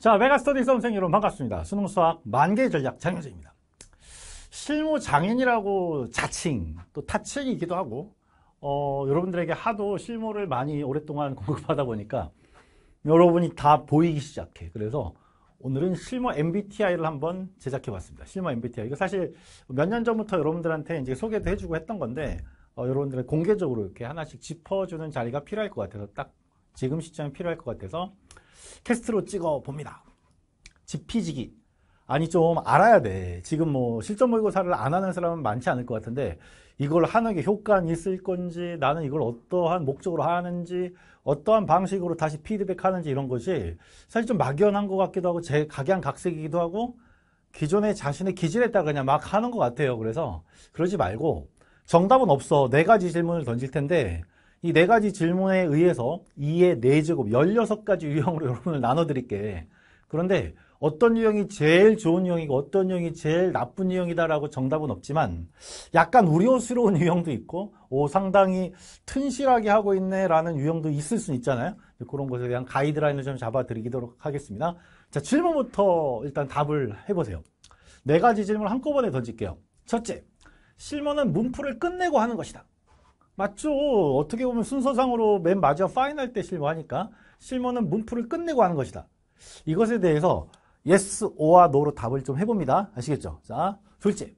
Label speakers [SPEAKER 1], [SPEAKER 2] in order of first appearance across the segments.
[SPEAKER 1] 자, 메가스터디 선험생 여러분 반갑습니다. 수능 수학 만개 전략 장현재입니다. 실무 장인이라고 자칭 또 타칭이기도 하고 어, 여러분들에게 하도 실무를 많이 오랫동안 공급하다 보니까 여러분이 다 보이기 시작해. 그래서 오늘은 실무 MBTI를 한번 제작해 봤습니다. 실무 MBTI. 이거 사실 몇 년 전부터 여러분들한테 이제 소개도 해주고 했던 건데 어, 여러분들의 공개적으로 이렇게 하나씩 짚어주는 자리가 필요할 것 같아서 딱 지금 시점이 필요할 것 같아서 테스트로 찍어 봅니다. 지피지기. 아니 좀 알아야 돼. 지금 뭐 실전 모의고사를 안 하는 사람은 많지 않을 것 같은데 이걸 하는 게 효과는 있을 건지 나는 이걸 어떠한 목적으로 하는지 어떠한 방식으로 다시 피드백하는지 이런 것이 사실 좀 막연한 것 같기도 하고 제 각양각색이기도 하고 기존의 자신의 기질에 따라 그냥 막 하는 것 같아요. 그래서 그러지 말고 정답은 없어. 네 가지 질문을 던질 텐데 이네 가지 질문에 의해서 2의 4제곱 16가지 유형으로 여러분을 나눠드릴게. 그런데 어떤 유형이 제일 좋은 유형이고 어떤 유형이 제일 나쁜 유형이다라고 정답은 없지만 약간 우려스러운 유형도 있고 오 상당히 튼실하게 하고 있네라는 유형도 있을 수 있잖아요. 그런 것에 대한 가이드라인을 좀 잡아드리도록 하겠습니다. 자 질문부터 일단 답을 해보세요. 네 가지 질문 을 한꺼번에 던질게요. 첫째, 실무는 문풀을 끝내고 하는 것이다. 맞죠. 어떻게 보면 순서상으로 맨 마지막 파이널 때 실무하니까 실무는 문풀을 끝내고 하는 것이다. 이것에 대해서 yes, o r no로 답을 좀 해봅니다. 아시겠죠? 자, 둘째.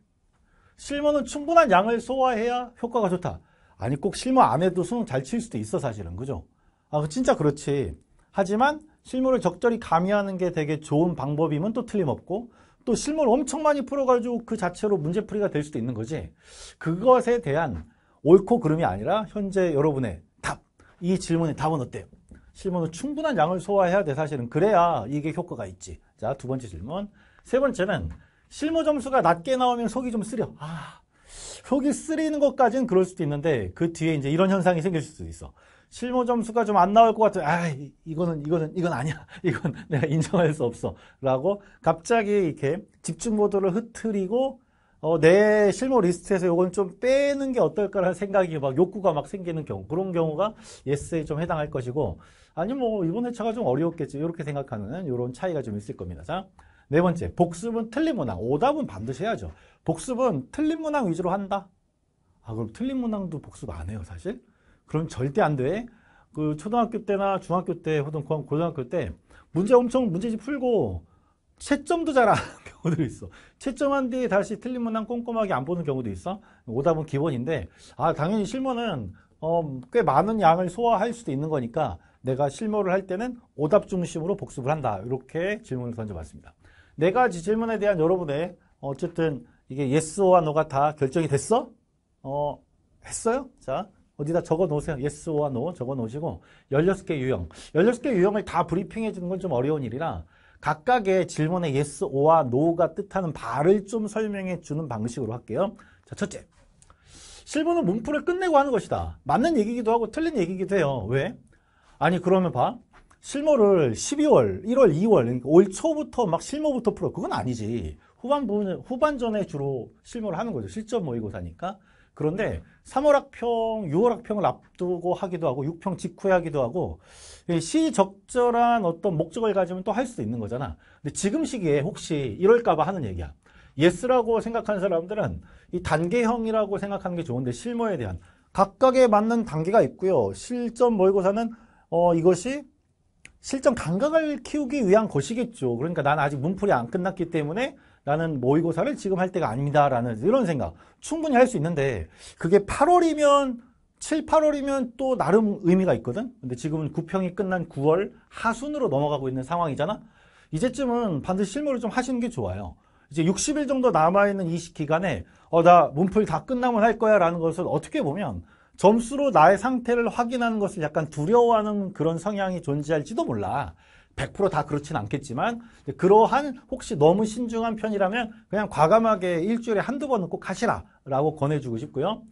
[SPEAKER 1] 실무는 충분한 양을 소화해야 효과가 좋다. 아니 꼭 실무 안 해도 수능 잘 칠 수도 있어 사실은. 그죠? 아, 그 진짜 그렇지. 하지만 실무를 적절히 가미하는 게 되게 좋은 방법이면 또 틀림없고 또 실무를 엄청 많이 풀어가지고 그 자체로 문제풀이가 될 수도 있는 거지. 그것에 대한 옳고 그름이 아니라 현재 여러분의 답, 이 질문의 답은 어때요? 실문은 충분한 양을 소화해야 돼 사실은 그래야 이게 효과가 있지 자 두 번째 질문 세 번째는 실무 점수가 낮게 나오면 속이 좀 쓰려 아 속이 쓰리는 것까지는 그럴 수도 있는데 그 뒤에 이제 이런 현상이 생길 수도 있어 실무 점수가 좀 안 나올 것 같아 아 이거는 이거는 이건 아니야 이건 내가 인정할 수 없어 라고 갑자기 이렇게 집중 모드를 흐트리고 어, 내 실무 리스트에서 이건 좀 빼는 게 어떨까라는 생각이 막 욕구가 막 생기는 경우 그런 경우가 예스에 좀 해당할 것이고 아니 뭐 이번 회차가 좀 어려웠겠지 이렇게 생각하는 이런 차이가 좀 있을 겁니다. 자. 네 번째, 복습은 틀린 문항. 오답은 반드시 해야죠. 복습은 틀린 문항 위주로 한다. 아, 그럼 틀린 문항도 복습 안 해요, 사실? 그럼 절대 안 돼. 그 초등학교 때나 중학교 때, 혹은 고등학교 때 문제 엄청 문제집 풀고 채점도 잘안 경우도 있어. 채점한 뒤에 다시 틀린 문항 꼼꼼하게 안 보는 경우도 있어. 오답은 기본인데 아 당연히 실무는 어, 꽤 많은 양을 소화할 수도 있는 거니까 내가 실무를 할 때는 오답 중심으로 복습을 한다. 이렇게 질문을 던져봤습니다. 네 가지 질문에 대한 여러분의 어쨌든 이게 y e s or no가 다 결정이 됐어? 어, 했어요? 자, 어디다 적어 놓으세요. yes와 no 적어 놓으시고 16개 유형. 16개 유형을 다 브리핑해 주는 건 좀 어려운 일이라 각각의 질문의 yes, o와 no가 뜻하는 바를 좀 설명해 주는 방식으로 할게요. 자, 첫째. 실무는 문풀을 끝내고 하는 것이다. 맞는 얘기기도 하고 틀린 얘기기도 해요. 왜? 아니 그러면 봐. 실무를 12월, 1월, 2월 그러올 그러니까 초부터 막 실무부터 풀어. 그건 아니지. 후반부 후반전에 주로 실무를 하는 거죠. 실전 모의고사니까. 그런데 3월 학평, 6월 학평을 앞두고 하기도 하고 6평 직후에 하기도 하고 시적절한 어떤 목적을 가지면 또 할 수도 있는 거잖아. 근데 지금 시기에 혹시 이럴까봐 하는 얘기야. 예스라고 생각하는 사람들은 이 단계형이라고 생각하는 게 좋은데 실무에 대한 각각에 맞는 단계가 있고요. 실전 모의고사는 어 이것이 실전 감각을 키우기 위한 것이겠죠. 그러니까 난 아직 문풀이 안 끝났기 때문에 나는 모의고사를 지금 할 때가 아닙니다라는 이런 생각 충분히 할 수 있는데 그게 8월이면 7, 8월이면 또 나름 의미가 있거든 근데 지금은 구평이 끝난 9월 하순으로 넘어가고 있는 상황이잖아 이제쯤은 반드시 실무를 좀 하시는 게 좋아요 이제 60일 정도 남아있는 이 시 기간에 어 나 문풀 다 끝나면 할 거야 라는 것을 어떻게 보면 점수로 나의 상태를 확인하는 것을 약간 두려워하는 그런 성향이 존재할지도 몰라 100%다 그렇진 않겠지만 그러한 혹시 너무 신중한 편이라면 그냥 과감하게 일주일에 한두 번은 꼭 하시라라고 권해주고 싶고요.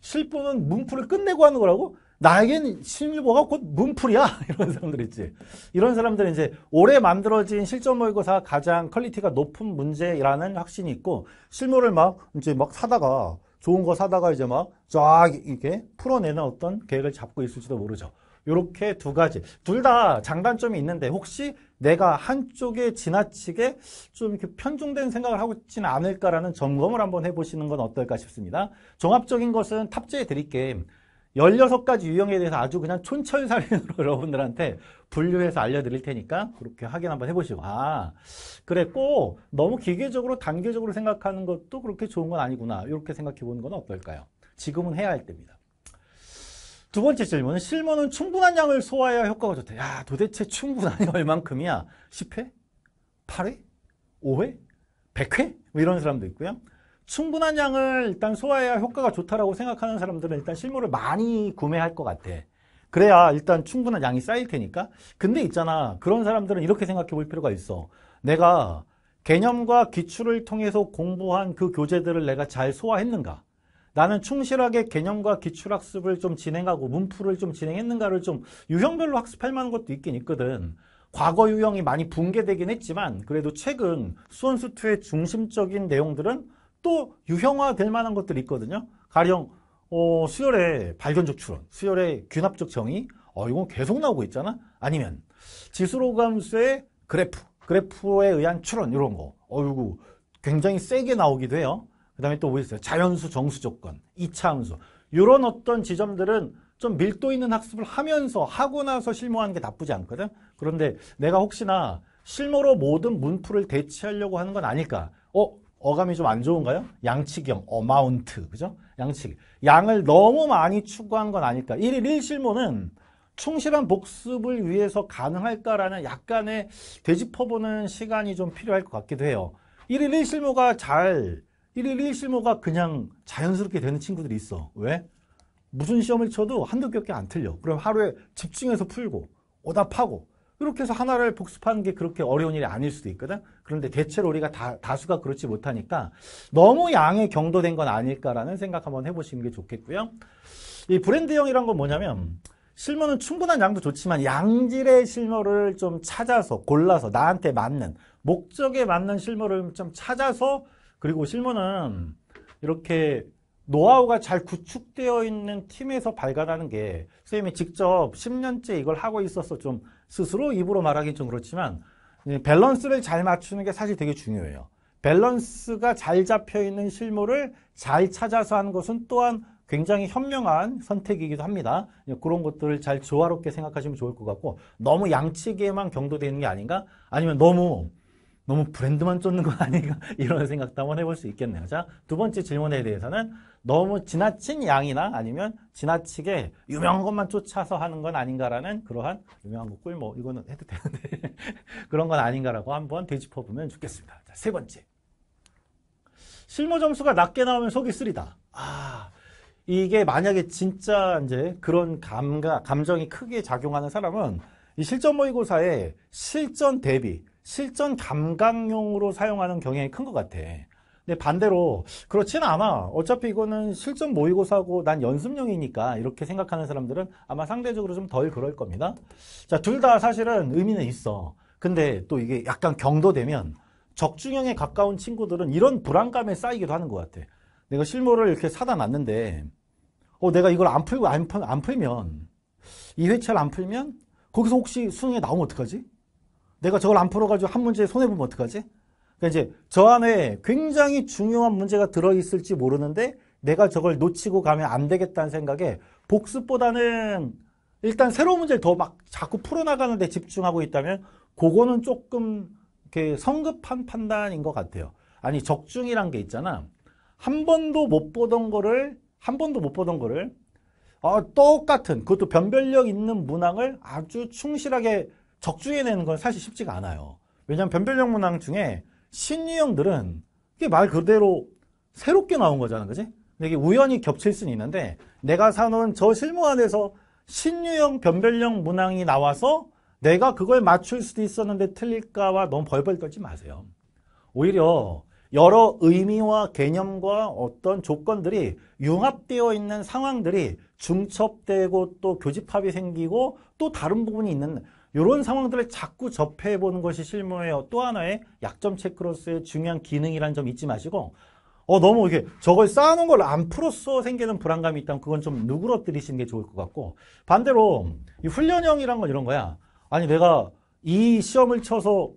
[SPEAKER 1] 실부는 문풀을 끝내고 하는 거라고 나에겐 실버가 곧 문풀이야 이런 사람들 있지 이런 사람들은 이제 올해 만들어진 실전 모의고사 가장 퀄리티가 높은 문제라는 확신이 있고 실무를 막 이제 막 사다가 좋은 거 사다가 이제 막 쫙 이렇게 풀어내는 어떤 계획을 잡고 있을지도 모르죠 이렇게 두 가지 둘 다 장단점이 있는데 혹시 내가 한쪽에 지나치게 좀 이렇게 편중된 생각을 하고 있지는 않을까라는 점검을 한번 해보시는 건 어떨까 싶습니다. 종합적인 것은 탑재해 드릴게 16가지 유형에 대해서 아주 그냥 촌철살인으로 여러분들한테 분류해서 알려드릴 테니까 그렇게 확인 한번 해보시고 아 그랬고 너무 기계적으로 단계적으로 생각하는 것도 그렇게 좋은 건 아니구나 이렇게 생각해 보는 건 어떨까요? 지금은 해야 할 때입니다. 두 번째 질문, 은 실무는 충분한 양을 소화해야 효과가 좋다. 야, 도대체 충분한이 얼만큼이야? 10회? 8회? 5회? 100회? 뭐 이런 사람도 있고요. 충분한 양을 일단 소화해야 효과가 좋다라고 생각하는 사람들은 일단 실무를 많이 구매할 것 같아. 그래야 일단 충분한 양이 쌓일 테니까. 근데 있잖아. 그런 사람들은 이렇게 생각해 볼 필요가 있어. 내가 개념과 기출을 통해서 공부한 그 교재들을 내가 잘 소화했는가? 나는 충실하게 개념과 기출학습을 좀 진행하고 문풀을 좀 진행했는가를 좀 유형별로 학습할 만한 것도 있긴 있거든. 음. 과거 유형이 많이 붕괴되긴 했지만 그래도 최근 수원수투의 중심적인 내용들은 또 유형화될 만한 것들이 있거든요. 가령 어, 수열의 발견적 추론, 수열의 균합적 정의 어, 이건 계속 나오고 있잖아. 아니면 지수로감수의 그래프, 그래프에 의한 추론 이런 거. 어이구 굉장히 세게 나오기도 해요. 그 다음에 또 뭐 있어요? 자연수, 정수 조건, 2차 함수. 이런 어떤 지점들은 좀 밀도 있는 학습을 하면서 하고 나서 실무하는 게 나쁘지 않거든. 그런데 내가 혹시나 실무로 모든 문풀을 대체하려고 하는 건 아닐까. 어? 어감이 좀 안 좋은가요? 양치경, 어마운트, 그죠? 양치기. 양을 너무 많이 추구한 건 아닐까. 1일 1실무는 충실한 복습을 위해서 가능할까라는 약간의 되짚어보는 시간이 좀 필요할 것 같기도 해요. 1일 1실무가 잘 1일 1실무가 그냥 자연스럽게 되는 친구들이 있어. 왜? 무슨 시험을 쳐도 한두 개안 틀려. 그럼 하루에 집중해서 풀고 오답하고 이렇게 해서 하나를 복습하는 게 그렇게 어려운 일이 아닐 수도 있거든. 그런데 대체로 우리가 다, 다수가 그렇지 못하니까 너무 양에 경도된 건 아닐까라는 생각 한번 해보시는 게 좋겠고요. 이 브랜드형이란 건 뭐냐면 실무는 충분한 양도 좋지만 양질의 실무를 좀 찾아서 골라서 나한테 맞는 목적에 맞는 실무를 좀 찾아서 그리고 실무는 이렇게 노하우가 잘 구축되어 있는 팀에서 발간하는 게 선생님이 직접 10년째 이걸 하고 있어서 좀 스스로 입으로 말하기는 좀 그렇지만 밸런스를 잘 맞추는 게 사실 되게 중요해요. 밸런스가 잘 잡혀 있는 실무를 잘 찾아서 하는 것은 또한 굉장히 현명한 선택이기도 합니다. 그런 것들을 잘 조화롭게 생각하시면 좋을 것 같고 너무 양측에만 경도되는 게 아닌가? 아니면 너무 너무 브랜드만 쫓는 건 아닌가 이런 생각도 한번 해볼 수 있겠네요. 자, 두 번째 질문에 대해서는 너무 지나친 양이나 아니면 지나치게 유명한 것만 쫓아서 하는 건 아닌가라는 그러한 유명한 거 꿀뭐 이거는 해도 되는데 그런 건 아닌가라고 한번 되짚어보면 좋겠습니다. 자, 세 번째. 실무 점수가 낮게 나오면 속이 쓰리다. 아, 이게 만약에 진짜 이제 그런 감가, 감정이 크게 작용하는 사람은 이 실전 모의고사에 실전 대비 실전 감각용으로 사용하는 경향이 큰 것 같아. 근데 반대로 그렇지는 않아. 어차피 이거는 실전 모의고사고 난 연습용이니까 이렇게 생각하는 사람들은 아마 상대적으로 좀 덜 그럴 겁니다. 자, 둘 다 사실은 의미는 있어. 근데 또 이게 약간 경도되면 적중형에 가까운 친구들은 이런 불안감에 쌓이기도 하는 것 같아. 내가 실물을 이렇게 사다 놨는데 어, 내가 이걸 안 풀고 안, 안 풀면 이 회차를 안 풀면 거기서 혹시 수능에 나오면 어떡하지? 내가 저걸 안 풀어가지고 한 문제에 손해보면 어떡하지? 그러니까 이제 저 안에 굉장히 중요한 문제가 들어있을지 모르는데 내가 저걸 놓치고 가면 안 되겠다는 생각에 복습보다는 일단 새로운 문제를 더 막 자꾸 풀어나가는 데 집중하고 있다면 그거는 조금 이렇게 성급한 판단인 것 같아요. 아니 적중이란 게 있잖아. 한 번도 못 보던 거를 한 번도 못 보던 거를 어, 똑같은 그것도 변별력 있는 문항을 아주 충실하게 적중해내는 건 사실 쉽지가 않아요. 왜냐하면 변별력 문항 중에 신유형들은 이게 말 그대로 새롭게 나온 거잖아, 그지? 이게 우연히 겹칠 수는 있는데 내가 사놓은 저 실무 안에서 신유형 변별력 문항이 나와서 내가 그걸 맞출 수도 있었는데 틀릴까와 너무 벌벌 떨지 마세요. 오히려 여러 의미와 개념과 어떤 조건들이 융합되어 있는 상황들이 중첩되고 또 교집합이 생기고 또 다른 부분이 있는 이런 상황들을 자꾸 접해보는 것이 실무의 또 하나의 약점 체크로서의 중요한 기능이라는 점 잊지 마시고 어 너무 이게 저걸 쌓아놓은 걸 안풀어서 생기는 불안감이 있다면 그건 좀 누그러뜨리시는 게 좋을 것 같고 반대로 이 훈련형이란 건 이런 거야 아니 내가 이 시험을 쳐서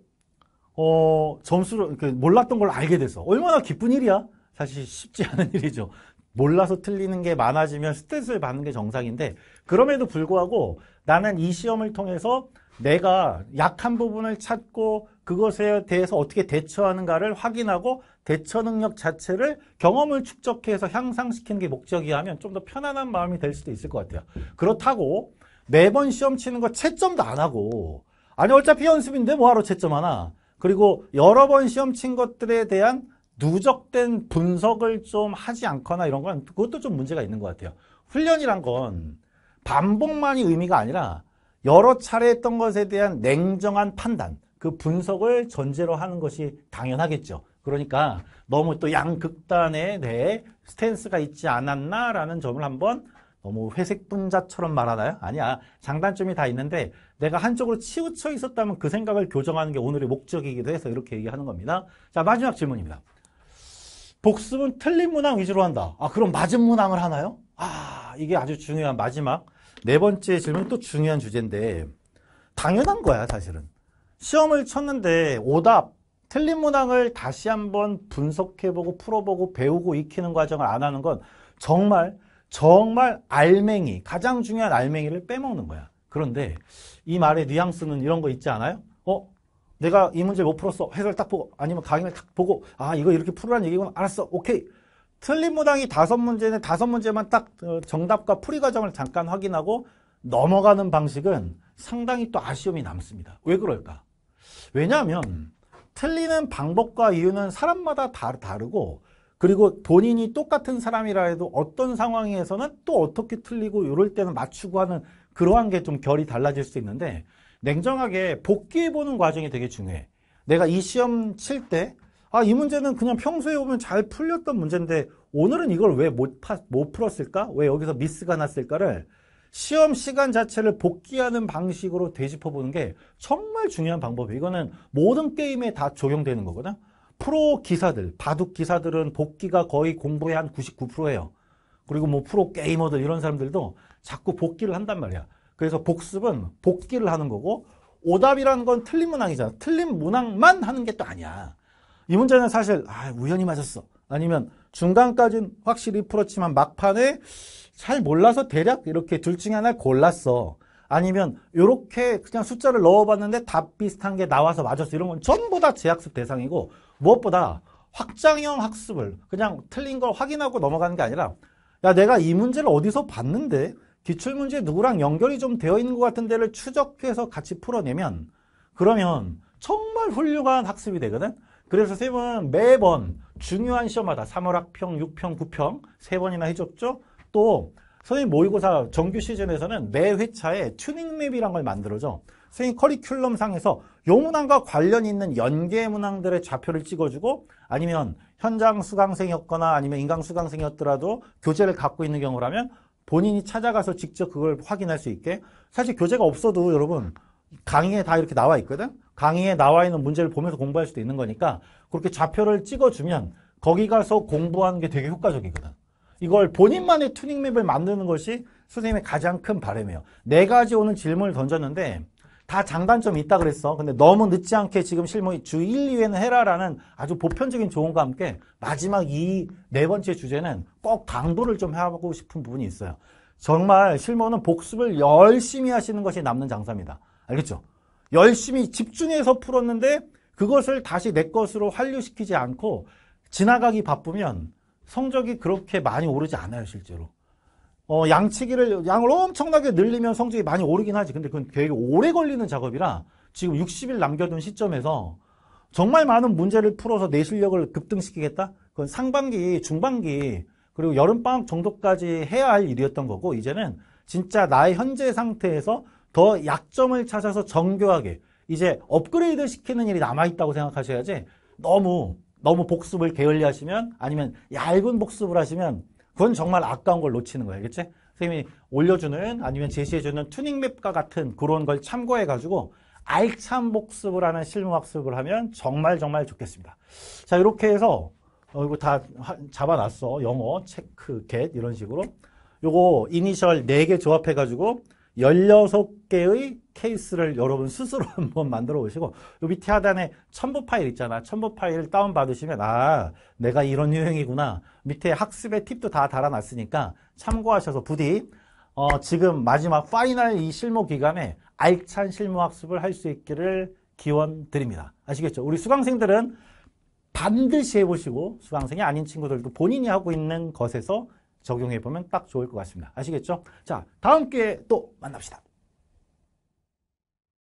[SPEAKER 1] 어 점수를 몰랐던 걸 알게 돼서 얼마나 기쁜 일이야 사실 쉽지 않은 일이죠 몰라서 틀리는 게 많아지면 스트레스를 받는 게 정상인데 그럼에도 불구하고 나는 이 시험을 통해서 내가 약한 부분을 찾고 그것에 대해서 어떻게 대처하는가를 확인하고 대처 능력 자체를 경험을 축적해서 향상시키는 게 목적이야 하면 좀 더 편안한 마음이 될 수도 있을 것 같아요. 그렇다고 매번 시험 치는 거 채점도 안 하고 아니 어차피 연습인데 뭐하러 채점 하나 그리고 여러 번 시험 친 것들에 대한 누적된 분석을 좀 하지 않거나 이런 건 그것도 좀 문제가 있는 것 같아요. 훈련이란 건 반복만이 의미가 아니라 여러 차례 했던 것에 대한 냉정한 판단, 그 분석을 전제로 하는 것이 당연하겠죠. 그러니까 너무 또 양극단에 대해 스탠스가 있지 않았나라는 점을 한번 너무 회색 분자처럼 말하나요? 아니야. 장단점이 다 있는데 내가 한쪽으로 치우쳐 있었다면 그 생각을 교정하는 게 오늘의 목적이기도 해서 이렇게 얘기하는 겁니다. 자, 마지막 질문입니다. 복습은 틀린 문항 위주로 한다. 아, 그럼 맞은 문항을 하나요? 아, 이게 아주 중요한 마지막 네 번째 질문또 중요한 주제인데 당연한 거야 사실은. 시험을 쳤는데 오답, 틀린 문항을 다시 한번 분석해보고 풀어보고 배우고 익히는 과정을 안 하는 건 정말 정말 알맹이, 가장 중요한 알맹이를 빼먹는 거야. 그런데 이 말의 뉘앙스는 이런 거 있지 않아요? 어? 내가 이 문제 못 풀었어. 해설 딱 보고 아니면 강의를 딱 보고 아 이거 이렇게 풀으라는 얘기구나. 알았어. 오케이. 틀린 무당이 다섯 문제는 다섯 문제만 딱 어, 정답과 풀이 과정을 잠깐 확인하고 넘어가는 방식은 상당히 또 아쉬움이 남습니다. 왜 그럴까? 왜냐하면 틀리는 방법과 이유는 사람마다 다 다르고 그리고 본인이 똑같은 사람이라 해도 어떤 상황에서는 또 어떻게 틀리고 이럴 때는 맞추고 하는 그러한 게 좀 결이 달라질 수 있는데 냉정하게 복귀해보는 과정이 되게 중요해. 내가 이 시험 칠때 아, 이 문제는 그냥 평소에 보면 잘 풀렸던 문제인데 오늘은 이걸 왜못못 풀었을까? 왜 여기서 미스가 났을까를 시험 시간 자체를 복귀하는 방식으로 되짚어 보는 게 정말 중요한 방법이에요. 이거는 모든 게임에 다 적용되는 거거든. 프로 기사들, 바둑 기사들은 복귀가 거의 공부의 한 99%예요. 그리고 뭐 프로 게이머들 이런 사람들도 자꾸 복귀를 한단 말이야. 그래서 복습은 복기를 하는 거고 오답이라는 건 틀린 문항이잖아. 틀린 문항만 하는 게 또 아니야. 이 문제는 사실 아, 우연히 맞았어. 아니면 중간까지는 확실히 풀었지만 막판에 잘 몰라서 대략 이렇게 둘 중에 하나 를 골랐어. 아니면 이렇게 그냥 숫자를 넣어봤는데 답 비슷한 게 나와서 맞았어. 이런 건 전부 다 재학습 대상이고 무엇보다 확장형 학습을 그냥 틀린 걸 확인하고 넘어가는 게 아니라 야 내가 이 문제를 어디서 봤는데 기출문제 누구랑 연결이 좀 되어 있는 것 같은 데를 추적해서 같이 풀어내면 그러면 정말 훌륭한 학습이 되거든. 그래서 선생은 매번 중요한 시험마다 3월 학평, 6평, 9평 세번이나 해줬죠. 또 선생님 모의고사 정규 시즌에서는 매 회차에 튜닝맵이란 걸 만들어줘. 선생님 커리큘럼 상에서 요 문항과 관련 있는 연계 문항들의 좌표를 찍어주고 아니면 현장 수강생이었거나 아니면 인강 수강생이었더라도 교재를 갖고 있는 경우라면 본인이 찾아가서 직접 그걸 확인할 수 있게 사실 교재가 없어도 여러분 강의에 다 이렇게 나와 있거든 강의에 나와 있는 문제를 보면서 공부할 수도 있는 거니까 그렇게 좌표를 찍어주면 거기 가서 공부하는 게 되게 효과적이거든. 이걸 본인만의 튜닝맵을 만드는 것이 선생님의 가장 큰 바람이에요. 네 가지 오는 질문을 던졌는데 다 장단점이 있다 그랬어. 근데 너무 늦지 않게 지금 실무 의주 1, 2회는 해라라는 아주 보편적인 조언과 함께 마지막 이 네 번째 주제는 꼭 강도를 좀해보고 싶은 부분이 있어요. 정말 실무는 복습을 열심히 하시는 것이 남는 장사입니다. 알겠죠? 열심히 집중해서 풀었는데 그것을 다시 내 것으로 환류시키지 않고 지나가기 바쁘면 성적이 그렇게 많이 오르지 않아요 실제로 어, 양치기를 양을 엄청나게 늘리면 성적이 많이 오르긴 하지 근데 그건 되게 오래 걸리는 작업이라 지금 60일 남겨둔 시점에서 정말 많은 문제를 풀어서 내 실력을 급등시키겠다? 그건 상반기, 중반기 그리고 여름방학 정도까지 해야 할 일이었던 거고 이제는 진짜 나의 현재 상태에서 더 약점을 찾아서 정교하게 이제 업그레이드 시키는 일이 남아있다고 생각하셔야지 너무 너무 복습을 게을리 하시면 아니면 얇은 복습을 하시면 그건 정말 아까운 걸 놓치는 거예요. 알겠지? 선생님이 올려주는 아니면 제시해주는 튜닝맵과 같은 그런 걸 참고해가지고 알찬 복습을 하는 실무학습을 하면 정말 정말 좋겠습니다. 자 이렇게 해서 어, 이거 다 잡아놨어. 영어, 체크, 겟 이런 식으로 요거 이니셜 4개 조합해가지고 16개의 케이스를 여러분 스스로 한번 만들어 보시고 요 밑에 하단에 첨부 파일 있잖아. 첨부 파일 다운 받으시면 아, 내가 이런 유형이구나. 밑에 학습의 팁도 다 달아놨으니까 참고하셔서 부디 어, 지금 마지막 파이널 이 실무 기간에 알찬 실무 학습을 할 수 있기를 기원 드립니다. 아시겠죠? 우리 수강생들은 반드시 해보시고 수강생이 아닌 친구들도 본인이 하고 있는 것에서 적용해 보면 딱 좋을 것 같습니다. 아시겠죠? 자, 다음 기회에 또 만납시다.